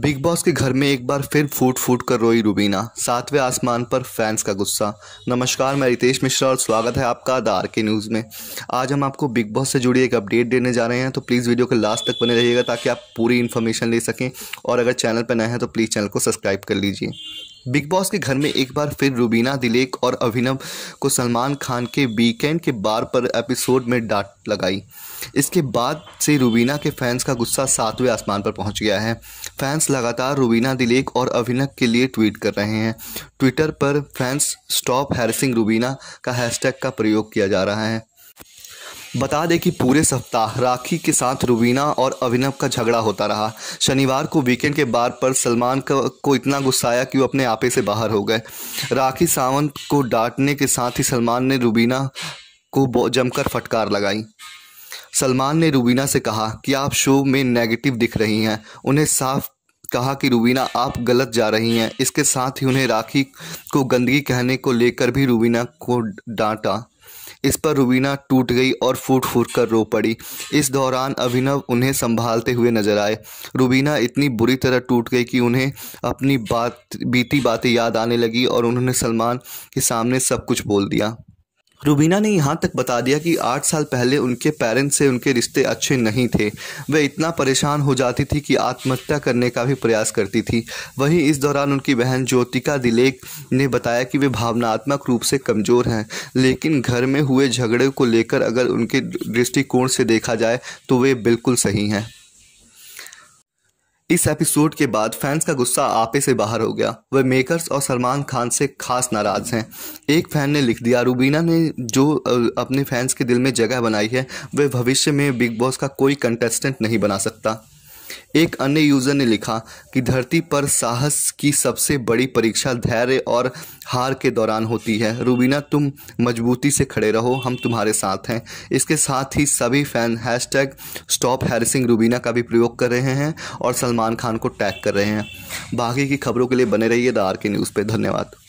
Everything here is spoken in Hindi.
बिग बॉस के घर में एक बार फिर फूट फूट कर रोई रूबीना सातवें आसमान पर फैंस का गुस्सा नमस्कार मैं रितेश मिश्रा और स्वागत है आपका द आर के न्यूज़ में आज हम आपको बिग बॉस से जुड़ी एक अपडेट देने जा रहे हैं तो प्लीज़ वीडियो के लास्ट तक बने रहिएगा ताकि आप पूरी इन्फॉर्मेशन ले सकें और अगर चैनल पर नए हैं तो प्लीज़ चैनल को सब्सक्राइब कर लीजिए बिग बॉस के घर में एक बार फिर रूबीना दिलेक और अभिनव को सलमान खान के वीकेंड के बार पर एपिसोड में डांट लगाई इसके बाद से रूबीना के फैंस का गुस्सा सातवें आसमान पर पहुंच गया है फैंस लगातार रूबीना दिलेक और अभिनव के लिए ट्वीट कर रहे हैं ट्विटर पर फैंस स्टॉप हैरसिंग रूबीना का हैशटैग का प्रयोग किया जा रहा है बता दें कि पूरे सप्ताह राखी के साथ रुबीना और अभिनव का झगड़ा होता रहा शनिवार को वीकेंड के बार पर सलमान को इतना गुस्सा आया कि वो अपने आपे से बाहर हो गए राखी सावंत को डांटने के साथ ही सलमान ने रुबीना को जमकर फटकार लगाई सलमान ने रुबीना से कहा कि आप शो में नेगेटिव दिख रही हैं उन्हें साफ कहा कि रूबीना आप गलत जा रही हैं इसके साथ ही उन्हें राखी को गंदगी कहने को लेकर भी रूबीना को डांटा इस पर रुबीना टूट गई और फूट फूट कर रो पड़ी इस दौरान अभिनव उन्हें संभालते हुए नजर आए रुबीना इतनी बुरी तरह टूट गई कि उन्हें अपनी बात बीती बातें याद आने लगी और उन्होंने सलमान के सामने सब कुछ बोल दिया रूबीना ने यहाँ तक बता दिया कि आठ साल पहले उनके पेरेंट्स से उनके रिश्ते अच्छे नहीं थे वे इतना परेशान हो जाती थी कि आत्महत्या करने का भी प्रयास करती थी वहीं इस दौरान उनकी बहन ज्योतिका दिलेक ने बताया कि वे भावनात्मक रूप से कमज़ोर हैं लेकिन घर में हुए झगड़े को लेकर अगर उनके दृष्टिकोण से देखा जाए तो वे बिल्कुल सही हैं इस एपिसोड के बाद फैंस का गुस्सा आपे से बाहर हो गया वह मेकर्स और सलमान खान से खास नाराज हैं एक फैन ने लिख दिया रूबीना ने जो अपने फैंस के दिल में जगह बनाई है वह भविष्य में बिग बॉस का कोई कंटेस्टेंट नहीं बना सकता एक अन्य यूज़र ने लिखा कि धरती पर साहस की सबसे बड़ी परीक्षा धैर्य और हार के दौरान होती है रूबीना तुम मजबूती से खड़े रहो हम तुम्हारे साथ हैं इसके साथ ही सभी fan hashtag stop harassing Rubina का भी प्रयोग कर रहे हैं और सलमान खान को टैग कर रहे हैं बाकी की खबरों के लिए बने रहिए द आर के न्यूज़ पर धन्यवाद